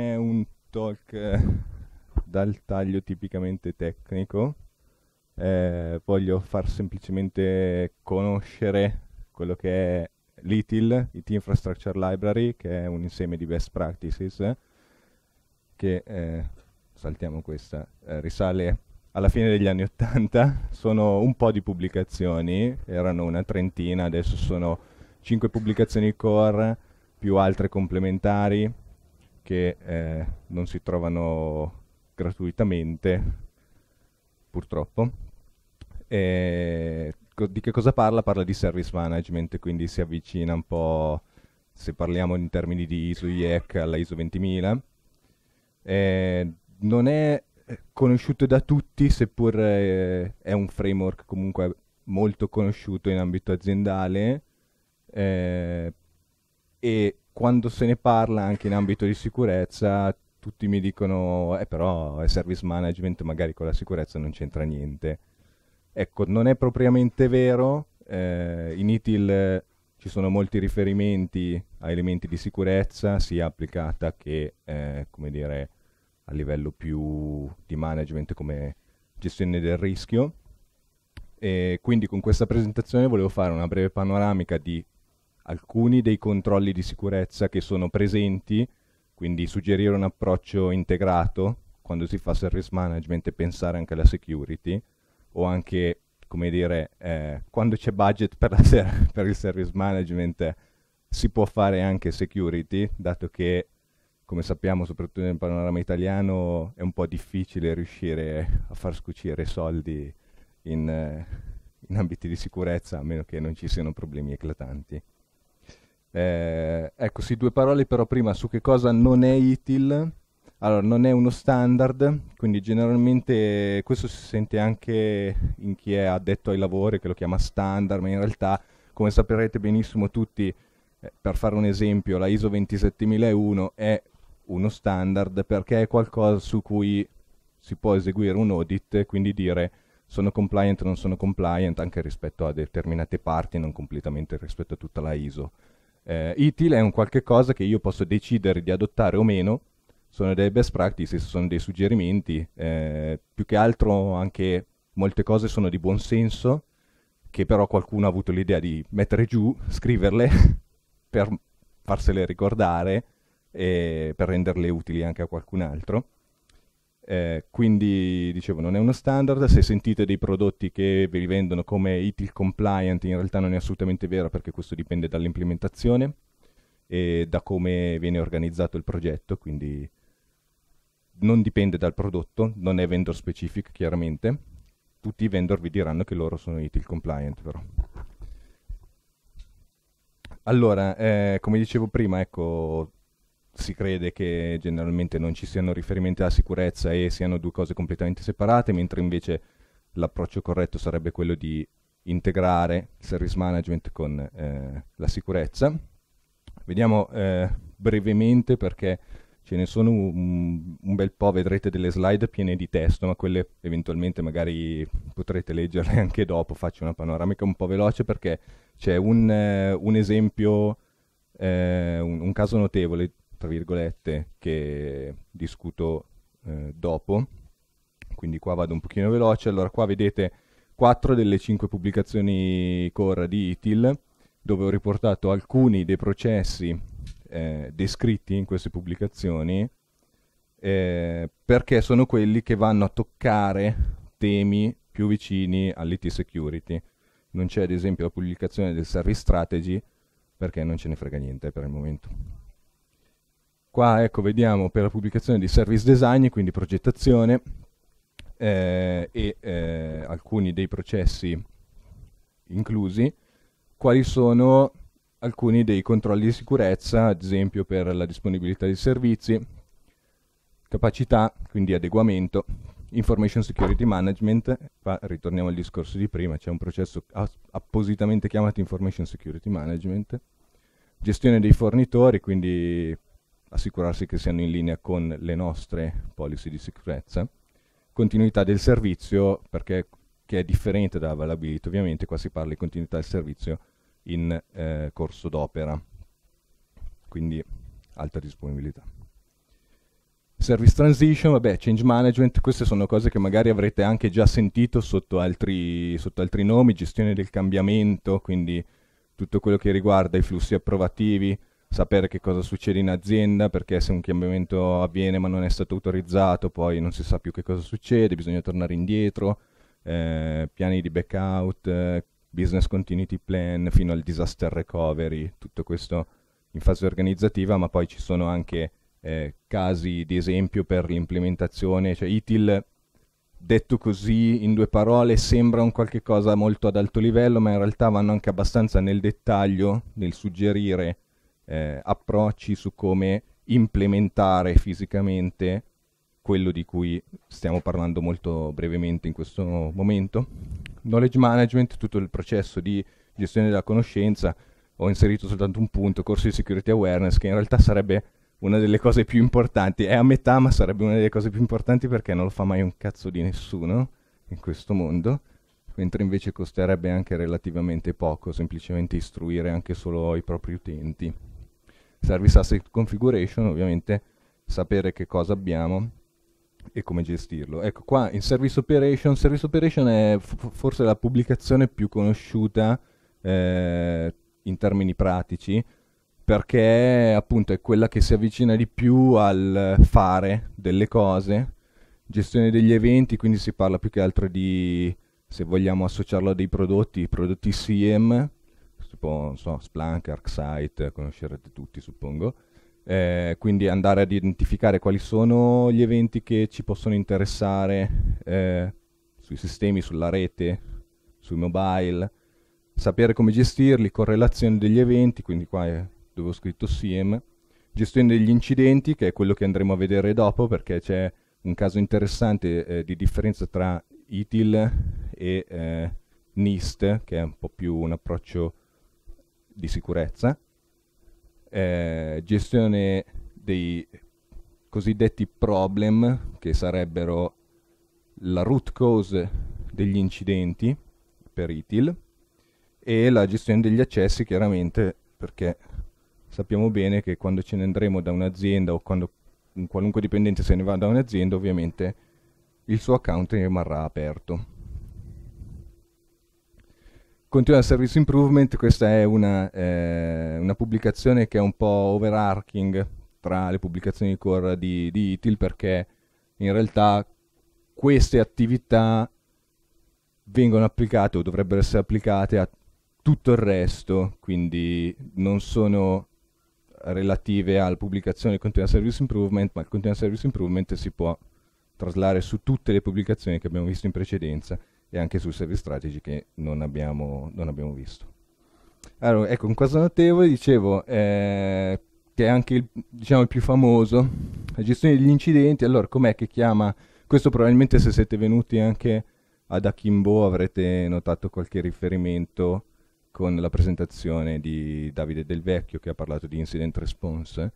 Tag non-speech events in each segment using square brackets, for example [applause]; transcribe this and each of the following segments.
È un talk eh, dal taglio tipicamente tecnico. Eh, voglio far semplicemente conoscere quello che è l'ITIL, IT Infrastructure Library, che è un insieme di best practices, che eh, saltiamo questa, eh, risale alla fine degli anni Ottanta. Sono un po' di pubblicazioni, erano una trentina, adesso sono cinque pubblicazioni core, più altre complementari, che eh, non si trovano gratuitamente, purtroppo. E di che cosa parla? Parla di service management, quindi si avvicina un po', se parliamo in termini di ISO IEC, alla ISO 20000. E non è eh, conosciuto da tutti, seppur eh, è un framework comunque molto conosciuto in ambito aziendale eh, e quando se ne parla anche in ambito di sicurezza tutti mi dicono eh però service management magari con la sicurezza non c'entra niente ecco non è propriamente vero eh, in ITIL ci sono molti riferimenti a elementi di sicurezza sia applicata che eh, come dire a livello più di management come gestione del rischio e quindi con questa presentazione volevo fare una breve panoramica di alcuni dei controlli di sicurezza che sono presenti, quindi suggerire un approccio integrato quando si fa service management e pensare anche alla security o anche come dire, eh, quando c'è budget per, [laughs] per, il service management si può fare anche security, dato che, come sappiamo, soprattutto nel panorama italiano, è un po' difficile riuscire a far scucire soldi in, eh, in ambiti di sicurezza, a meno che non ci siano problemi eclatanti. Eh, ecco, sì, due parole però prima su che cosa non è ITIL. Allora, non è uno standard, quindi generalmente questo si sente anche in chi è addetto ai lavori, che lo chiama standard, ma in realtà, come saprete benissimo tutti, eh, per fare un esempio, la ISO 27001 è uno standard perché è qualcosa su cui si può eseguire un audit quindi dire sono compliant o non sono compliant anche rispetto a determinate parti, non completamente rispetto a tutta la ISO. Eh, ITIL è un qualche cosa che io posso decidere di adottare o meno, sono delle best practices, sono dei suggerimenti, eh, più che altro anche molte cose sono di buon senso, che però qualcuno ha avuto l'idea di mettere giù, scriverle [laughs] per farsele ricordare e per renderle utili anche a qualcun altro. Eh, quindi dicevo non è uno standard, se sentite dei prodotti che vi rivendono come ITIL compliant in realtà non è assolutamente vero perché questo dipende dall'implementazione e da come viene organizzato il progetto, quindi non dipende dal prodotto, non è vendor specific chiaramente, tutti i vendor vi diranno che loro sono ITIL compliant però. Allora, eh, come dicevo prima, ecco, si crede che generalmente non ci siano riferimenti alla sicurezza e siano due cose completamente separate, mentre invece l'approccio corretto sarebbe quello di integrare il service management con eh, la sicurezza. Vediamo eh, brevemente perché ce ne sono un, un, bel po', vedrete delle slide piene di testo, ma quelle eventualmente magari potrete leggerle [laughs] anche dopo, faccio una panoramica un po' veloce perché c'è un, eh, un esempio, eh, un, un caso notevole tra virgolette, che discuto eh, dopo. Quindi qua vado un pochino veloce. Allora qua vedete quattro delle cinque pubblicazioni core di ITIL, dove ho riportato alcuni dei processi eh, descritti in queste pubblicazioni, eh, perché sono quelli che vanno a toccare temi più vicini all'IT security. Non c'è ad esempio la pubblicazione del service strategy, perché non ce ne frega niente per il momento. Qua ecco, vediamo per la pubblicazione di service design, quindi progettazione eh, e eh, alcuni dei processi inclusi, quali sono alcuni dei controlli di sicurezza, ad esempio per la disponibilità di servizi, capacità, quindi adeguamento, Information Security Management, qua ritorniamo al discorso di prima, c'è un processo appositamente chiamato Information Security Management, gestione dei fornitori, quindi assicurarsi che siano in linea con le nostre policy di sicurezza, continuità del servizio, perché che è differente da availability, ovviamente qua si parla di continuità del servizio in eh, corso d'opera, quindi alta disponibilità. Service transition, vabbè, change management, queste sono cose che magari avrete anche già sentito sotto altri, sotto altri nomi, gestione del cambiamento, quindi tutto quello che riguarda i flussi approvativi, sapere che cosa succede in azienda, perché se un cambiamento avviene ma non è stato autorizzato, poi non si sa più che cosa succede, bisogna tornare indietro, eh, piani di backout, eh, business continuity plan fino al disaster recovery, tutto questo in fase organizzativa, ma poi ci sono anche eh, casi di esempio per l'implementazione, cioè ITIL detto così in due parole sembra un qualche cosa molto ad alto livello, ma in realtà vanno anche abbastanza nel dettaglio nel suggerire eh, approcci su come implementare fisicamente quello di cui stiamo parlando molto brevemente in questo momento. Knowledge management, tutto il processo di gestione della conoscenza, ho inserito soltanto un punto, corso di security awareness, che in realtà sarebbe una delle cose più importanti, è a metà ma sarebbe una delle cose più importanti perché non lo fa mai un cazzo di nessuno in questo mondo, mentre invece costerebbe anche relativamente poco semplicemente istruire anche solo i propri utenti. Service Asset Configuration, ovviamente sapere che cosa abbiamo e come gestirlo. Ecco qua in Service Operation, Service Operation è forse la pubblicazione più conosciuta eh, in termini pratici perché appunto è quella che si avvicina di più al fare delle cose, gestione degli eventi, quindi si parla più che altro di, se vogliamo associarlo a dei prodotti, prodotti SIEM tipo so, Splunk, ArcSight, conoscerete tutti suppongo. Eh, quindi andare ad identificare quali sono gli eventi che ci possono interessare eh, sui sistemi, sulla rete, sui mobile, sapere come gestirli, correlazione degli eventi, quindi qua è dove ho scritto SIEM, gestione degli incidenti, che è quello che andremo a vedere dopo perché c'è un caso interessante eh, di differenza tra ITIL e eh, NIST, che è un po' più un approccio di sicurezza, eh, gestione dei cosiddetti problem, che sarebbero la root cause degli incidenti per ITIL, e la gestione degli accessi chiaramente perché sappiamo bene che quando ce ne andremo da un'azienda o quando un qualunque dipendente se ne va da un'azienda ovviamente il suo account rimarrà aperto. Continuous Service Improvement, questa è una, eh, una, pubblicazione che è un po' overarching tra le pubblicazioni di core di, di ITIL perché in realtà queste attività vengono applicate o dovrebbero essere applicate a tutto il resto, quindi non sono relative alla pubblicazione del Continuous Service Improvement, ma il Continuous Service Improvement si può traslare su tutte le pubblicazioni che abbiamo visto in precedenza e anche sul service strategy che non abbiamo, non abbiamo visto. Allora, ecco, un caso notevole, dicevo, eh, che è anche il, diciamo, il più famoso, la gestione degli incidenti, allora com'è che chiama, questo probabilmente se siete venuti anche ad Akimbo avrete notato qualche riferimento con la presentazione di Davide Del Vecchio che ha parlato di incident response.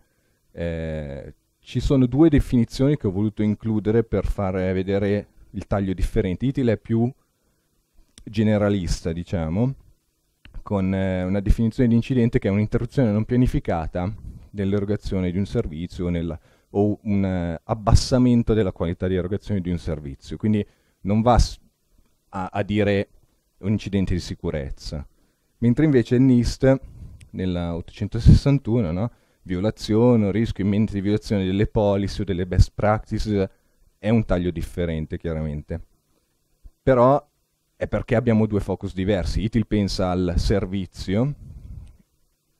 Eh, ci sono due definizioni che ho voluto includere per far vedere il taglio differente. ITIL è più generalista, diciamo, con eh, una definizione di incidente che è un'interruzione non pianificata nell'erogazione di un servizio nella, o un eh, abbassamento della qualità di erogazione di un servizio. Quindi non va a, a dire un incidente di sicurezza. Mentre invece il NIST, nella 861, no? violazione o rischio imminente di violazione delle policy o delle best practices, è un taglio differente chiaramente. Però è perché abbiamo due focus diversi. ITIL pensa al servizio,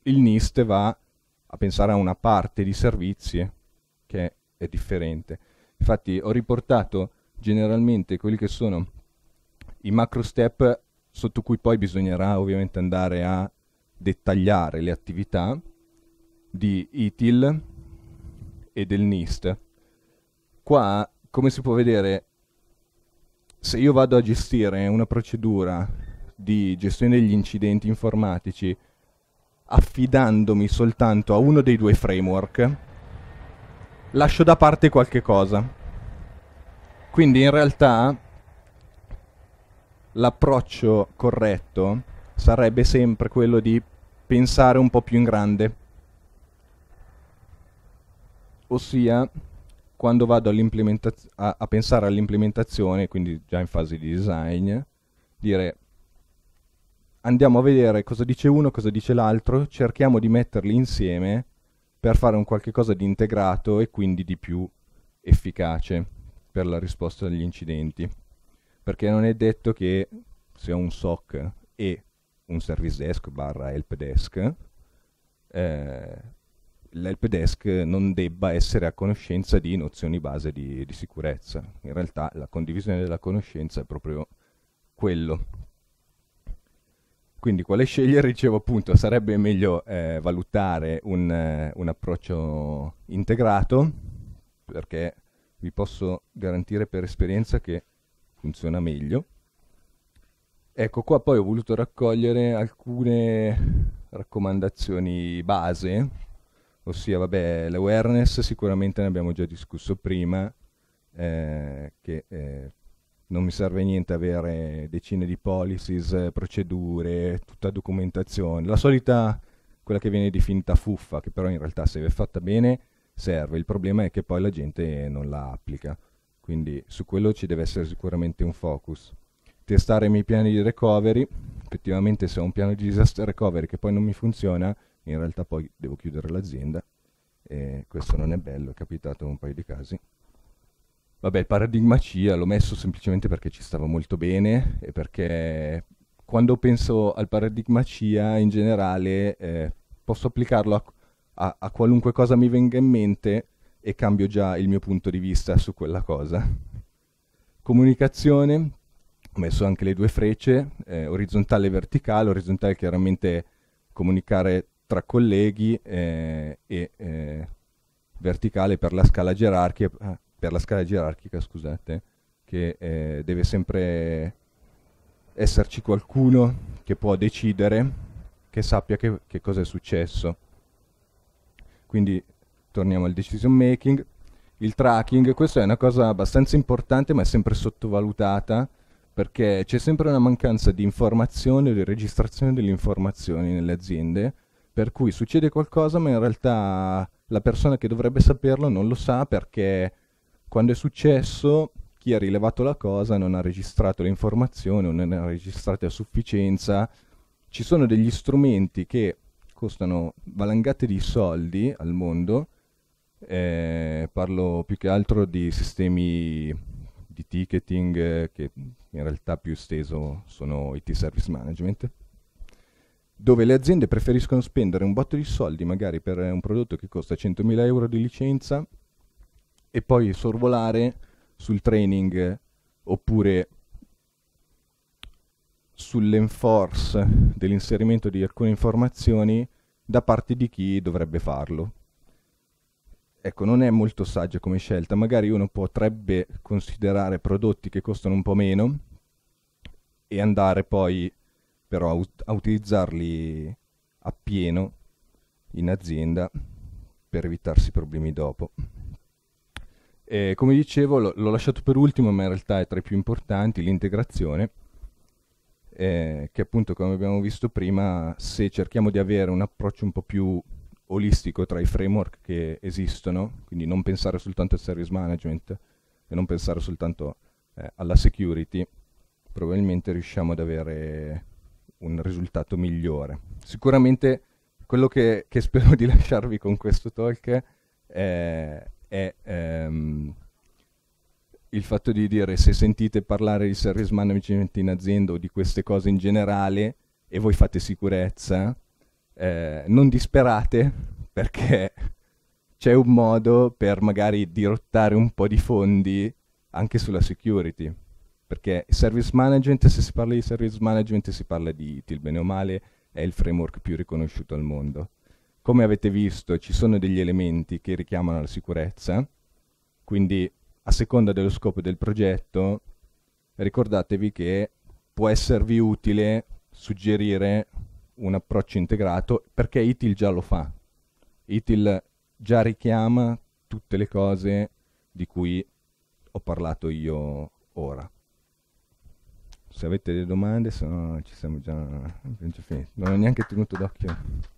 il NIST va a pensare a una parte di servizi che è differente. Infatti ho riportato generalmente quelli che sono i macro step sotto cui poi bisognerà ovviamente andare a dettagliare le attività di ITIL e del NIST. Qua, come si può vedere, se io vado a gestire una procedura di gestione degli incidenti informatici affidandomi soltanto a uno dei due framework, lascio da parte qualche cosa. Quindi in realtà l'approccio corretto sarebbe sempre quello di pensare un po' più in grande. Ossia, quando vado a, a pensare all'implementazione, quindi già in fase di design, dire andiamo a vedere cosa dice uno, cosa dice l'altro, cerchiamo di metterli insieme per fare un qualche cosa di integrato e quindi di più efficace per la risposta agli incidenti. Perché non è detto che se ho un SOC e un service desk barra help desk, eh, l'help desk non debba essere a conoscenza di nozioni base di, di, sicurezza. In realtà la condivisione della conoscenza è proprio quello. Quindi quale scegliere? Dicevo appunto, sarebbe meglio eh, valutare un, eh, un approccio integrato, perché vi posso garantire per esperienza che funziona meglio. Ecco, qua poi ho voluto raccogliere alcune raccomandazioni base ossia vabbè l'awareness sicuramente ne abbiamo già discusso prima, eh, che eh, non mi serve niente avere decine di policies, procedure, tutta documentazione, la solita, quella che viene definita fuffa, che però in realtà se è fatta bene serve, il problema è che poi la gente non la applica, quindi su quello ci deve essere sicuramente un focus. Testare i miei piani di recovery, effettivamente se ho un piano di disaster recovery che poi non mi funziona, in realtà poi devo chiudere l'azienda e questo non è bello, è capitato un paio di casi. Vabbè, il paradigma CIA l'ho messo semplicemente perché ci stava molto bene e perché quando penso al paradigma CIA in generale eh, posso applicarlo a, a, a qualunque cosa mi venga in mente e cambio già il mio punto di vista su quella cosa. Comunicazione, ho messo anche le due frecce, eh, orizzontale e verticale, orizzontale chiaramente comunicare tra colleghi eh, e eh, verticale per la scala gerarchica, eh, per la scala gerarchica scusate, che eh, deve sempre esserci qualcuno che può decidere, che sappia che, che cosa è successo. Quindi torniamo al decision making, il tracking, questa è una cosa abbastanza importante ma è sempre sottovalutata perché c'è sempre una mancanza di informazione o di registrazione delle informazioni nelle aziende per cui succede qualcosa ma in realtà la persona che dovrebbe saperlo non lo sa perché quando è successo chi ha rilevato la cosa non ha registrato le informazioni o non le ha registrate a sufficienza. Ci sono degli strumenti che costano valangate di soldi al mondo, eh, parlo più che altro di sistemi di ticketing eh, che in realtà più esteso sono IT service management dove le aziende preferiscono spendere un botto di soldi magari per un prodotto che costa 100.000 euro di licenza e poi sorvolare sul training oppure sull'enforce dell'inserimento di alcune informazioni da parte di chi dovrebbe farlo. Ecco, non è molto saggia come scelta, magari uno potrebbe considerare prodotti che costano un po' meno e andare poi però a, a utilizzarli appieno in azienda per evitarsi problemi dopo. E come dicevo, lo, l'ho lasciato per ultimo, ma in realtà è tra i più importanti, l'integrazione, eh, che appunto, come abbiamo visto prima, se cerchiamo di avere un approccio un po' più olistico tra i framework che esistono, quindi non pensare soltanto al service management e non pensare soltanto eh, alla security, probabilmente riusciamo ad avere un risultato migliore. Sicuramente quello che, che spero di lasciarvi con questo talk è, è ehm, il fatto di dire se sentite parlare di service management in azienda o di queste cose in generale e voi fate sicurezza, eh, non disperate perché c'è un modo per magari dirottare un po' di fondi anche sulla security perché service management, se si parla di service management si parla di ITIL, bene o male è il framework più riconosciuto al mondo. Come avete visto ci sono degli elementi che richiamano la sicurezza, quindi a seconda dello scopo del progetto ricordatevi che può esservi utile suggerire un approccio integrato perché ITIL già lo fa. ITIL già richiama tutte le cose di cui ho parlato io ora se avete delle domande, se no ci siamo già, Non ho neanche tenuto d'occhio